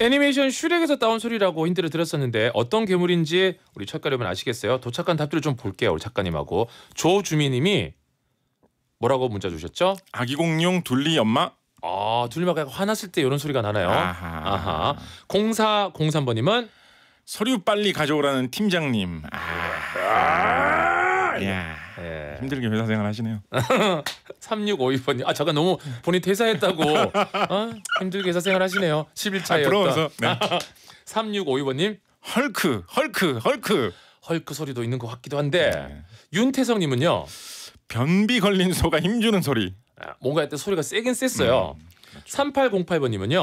애니메이션 슈렉에서 따온 소리라고 힌트를 드렸었는데 어떤 괴물인지 우리 첫가려면 아시겠어요? 도착한 답들을 좀 볼게요. 우리 작가님하고 조주미님이 뭐라고 문자 주셨죠? 아기 공룡 둘리 엄마. 아 둘리가 화났을 때 이런 소리가 나나요? 아하. 아하. 0 4 0번님은 서류 빨리 가져오라는 팀장님. 아. 아. 야 예. 힘들게 회사 생활 하시네요. 3652번님. 아 잠깐 너무 본인 퇴사했다고 어? 힘들게 회사 생활 하시네요. 11차였다. 아, 네. 3652번님. 헐크 헐크 헐크. 헐크 소리도 있는 것 같기도 한데 네. 윤태성님은요. 변비 걸린 소가 힘주는 소리. 아, 뭔가 이때 소리가 세긴 셌어요. 음, 그렇죠. 3808번님은요.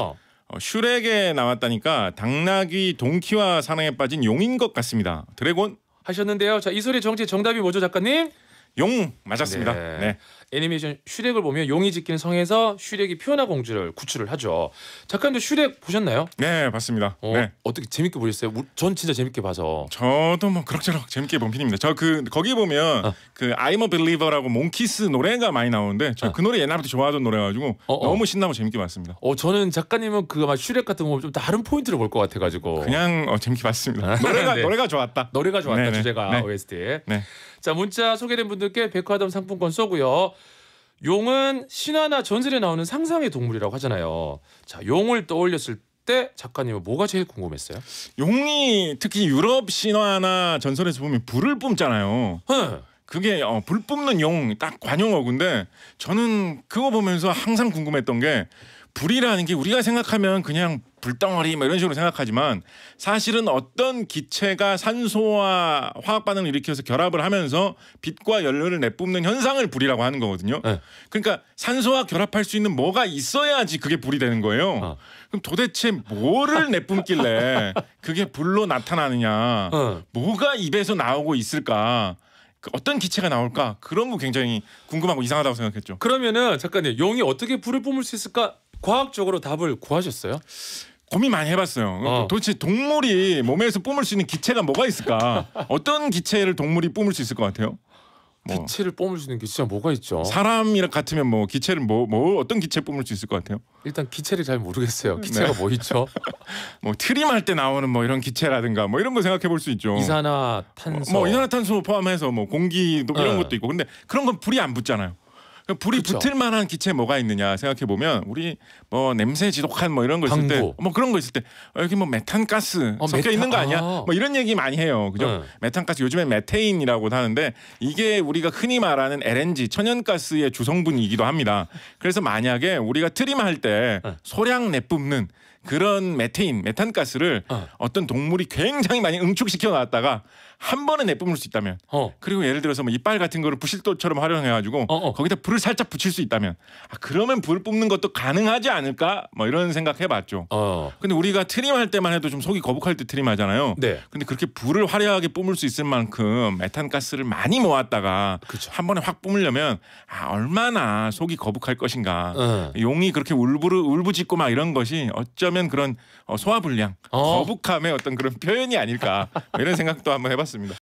어, 슈렉에 나왔다니까 당나귀 동키와 사랑에 빠진 용인 것 같습니다. 드래곤 하셨는데요. 자, 이 소리 정치 정답이 뭐죠, 작가님? 용 맞았습니다. 네. 네. 애니메이션 슈렉을 보면 용이 지키는 성에서 슈렉이 피오나 공주를 구출을 하죠. 작가님도 슈렉 보셨나요? 네, 봤습니다. 어, 네. 어떻게 재밌게 보셨어요? 전 진짜 재밌게 봐서. 저도 뭐 그럭저럭 재밌게 본 편입니다. 저 그 거기 보면 어. 그 I'm a Believer라고 몽키스 노래가 많이 나오는데 저그 어. 그 노래 옛날부터 좋아하던 노래가지고 어, 어. 너무 신나고 재밌게 봤습니다. 어, 저는 작가님은 그 막 슈렉 같은 거좀 다른 포인트를 볼 것 같아가지고. 그냥 어, 재밌게 봤습니다. 노래가 네. 노래가 좋았다. 노래가 좋았다 네네. 네. 주제가 네. OST. 네. 자 문자 소개된 분들. 분들께 백화점 상품권 쏘고요. 용은 신화나 전설에 나오는 상상의 동물이라고 하잖아요. 자, 용을 떠올렸을 때 작가님은 뭐가 제일 궁금했어요? 용이 특히 유럽 신화나 전설에서 보면 불을 뿜잖아요. 네. 그게 어, 불 뿜는 용딱관용어구데 저는 그거 보면서 항상 궁금했던 게 불이라는 게 우리가 생각하면 그냥 불덩어리 뭐 이런 식으로 생각하지만 사실은 어떤 기체가 산소와 화학 반응을 일으켜서 결합을 하면서 빛과 연료를 내뿜는 현상을 불이라고 하는 거거든요. 네. 그러니까 산소와 결합할 수 있는 뭐가 있어야지 그게 불이 되는 거예요. 어. 그럼 도대체 뭐를 내뿜길래 그게 불로 나타나느냐? 어. 뭐가 입에서 나오고 있을까? 그 어떤 기체가 나올까 그런 거 굉장히 궁금하고 이상하다고 생각했죠. 그러면은 잠깐요 용이 어떻게 불을 뿜을 수 있을까 과학적으로 답을 구하셨어요? 고민 많이 해봤어요. 어. 도대체 동물이 몸에서 뿜을 수 있는 기체가 뭐가 있을까? 어떤 기체를 동물이 뿜을 수 있을 것 같아요? 뭐 기체를 뿜을 수 있는 기체가 뭐가 있죠? 사람이랑 같으면 뭐 기체를 뭐, 뭐 어떤 기체 뿜을 수 있을 것 같아요? 일단 기체를 잘 모르겠어요. 네. 기체가 네. 뭐 있죠? 뭐 트림할 때 나오는 뭐 이런 기체라든가 뭐 이런 거 생각해 볼 수 있죠. 이산화탄소. 뭐, 뭐 이산화탄소 포함해서 뭐 공기 도 이런 네. 것도 있고 근데 그런 건 불이 안 붙잖아요. 불이 그쵸. 붙을 만한 기체 뭐가 있느냐 생각해 보면 우리 뭐 냄새 지독한 뭐 이런 거 있을 때 뭐 그런 거 있을 때 어, 여기 뭐 메탄 가스 어, 섞여 메타... 있는 거 아니야? 아. 뭐 이런 얘기 많이 해요. 그죠? 네. 메탄 가스 요즘에 메테인이라고 도 하는데 이게 우리가 흔히 말하는 LNG 천연가스의 주성분이기도 합니다. 그래서 만약에 우리가 트림할 때 네. 소량 내뿜는 그런 메테인, 메탄가스를 네. 어. 떤 동물이 굉장히 많이 응축시켜 놨다가 한 번에 내뿜을 수 있다면 어. 그리고 예를 들어서 뭐 이빨 같은 거를 부실도처럼 활용해가지고 어어. 어. 거기다 불을 살짝 붙일 수 있다면 아, 그러면 불 뿜는 것도 가능하지 않을까 뭐 이런 생각해봤죠. 어. 근데 우리가 트림할 때만 해도 좀 속이 거북할 때 트림하잖아요. 네. 근데 그렇게 불을 화려하게 뿜을 수 있을 만큼 메탄 가스를 많이 모았다가 그쵸. 한 번에 확 뿜으려면 아, 얼마나 속이 거북할 것인가. 어. 용이 그렇게 울부르 울부짖고 막 이런 것이 어쩌면 그런 어, 소화불량 어. 거북함의 어떤 그런 표현이 아닐까 뭐 이런 생각도 한번 해봤습니다. 맞습니다.